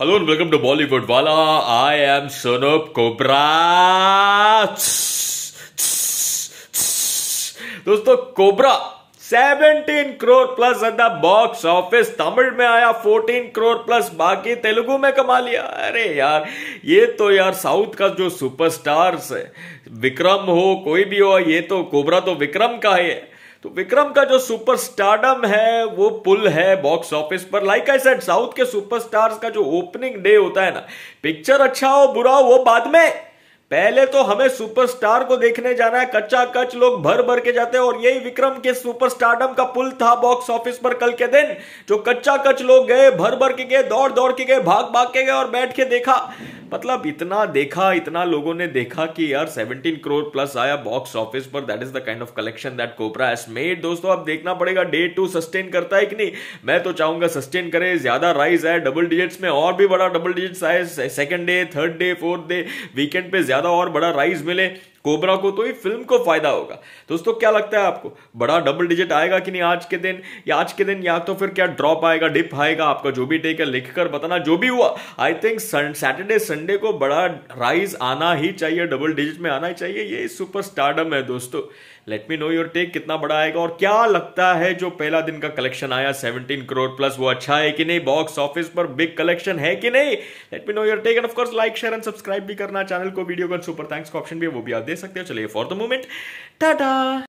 hello and welcome to Bollywood वाला I am Sonob Cobra दोस्तों Cobra 17 crore plus at the box office Tamil में आया 14 crore plus बाकी तेलुगु में कमा लिया अरे यार ये तो यार साउथ का जो सुपरस्टार्स है विक्रम हो कोई भी हो ये तो कोबरा तो विक्रम का है तो विक्रम का जो सुपरस्टारडम है वो पुल है बॉक्स ऑफिस पर लाइक आई सेड साउथ के सुपरस्टार्स का जो ओपनिंग डे होता है ना पिक्चर अच्छा हो बुरा हो वो बाद में पहले तो हमें सुपरस्टार को देखने जाना है कच्चा कच लोग भर भर के जाते हैं और यही विक्रम के सुपरस्टारडम का पुल था बॉक्स ऑफिस पर कल के दिन जो कच्चा कच लोग गए भर भर के गए दौड़ दौड़ के गए भाग भाग के गए और बैठ के देखा मतलब इतना देखा इतना लोगों ने देखा कि यार 17 करोड़ प्लस आया बॉक्स ऑफिस पर that is the kind of collection that Cobra has made दोस्तों अब देखना पड़ेगा डे टू सस्टेन करता है कि नहीं मैं तो चाहूंगा सस्टेन करे ज्यादा राइज आए डबल डिजिट्स में और भी बड़ा डबल डिजिट्स आए second day third day fourth day weekend पे ज्यादा और बड़ा राइज मिले कोबरा को तो ही फिल्म को फायदा होगा दोस्तों क्या लगता है आपको बड़ा डबल डिजिट आएगा कि नहीं आज के दिन या आज के दिन या तो फिर क्या ड्रॉप आएगा डिप आएगा आपका जो भी टेक है लिख कर बताना जो भी हुआ आई थिंक सैटरडे संडे को बड़ा राइज आना ही चाहिए डबल डिजिट में आना ही चाहिए ये सुपर स्टार्डम है दोस्तों let me know your take कितना बड़ा आएगा और क्या लगता है जो पहला दिन का कलेक्शन आया 17 करोड़ प्लस वो अच्छा है कि नहीं बॉक्स ऑफिस पर बिग कलेक्शन है कि नहीं let me know your take and of course like share and subscribe भी करना चैनल को वीडियो का सुपर थैंक्स का ऑप्शन भी है वो भी दे सकते हो चलिए फॉर द मोमेंट टाटा